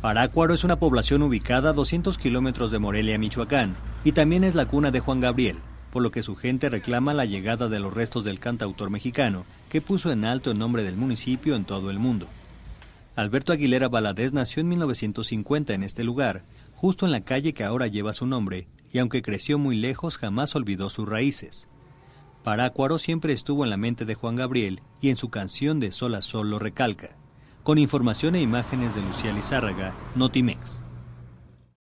Parácuaro es una población ubicada a 200 kilómetros de Morelia, Michoacán, y también es la cuna de Juan Gabriel, por lo que su gente reclama la llegada de los restos del cantautor mexicano, que puso en alto el nombre del municipio en todo el mundo. Alberto Aguilera Valadez nació en 1950 en este lugar, justo en la calle que ahora lleva su nombre, y aunque creció muy lejos jamás olvidó sus raíces. Parácuaro siempre estuvo en la mente de Juan Gabriel y en su canción de Sol a Sol lo recalca con información e imágenes de Lucía Lizárraga, Notimex.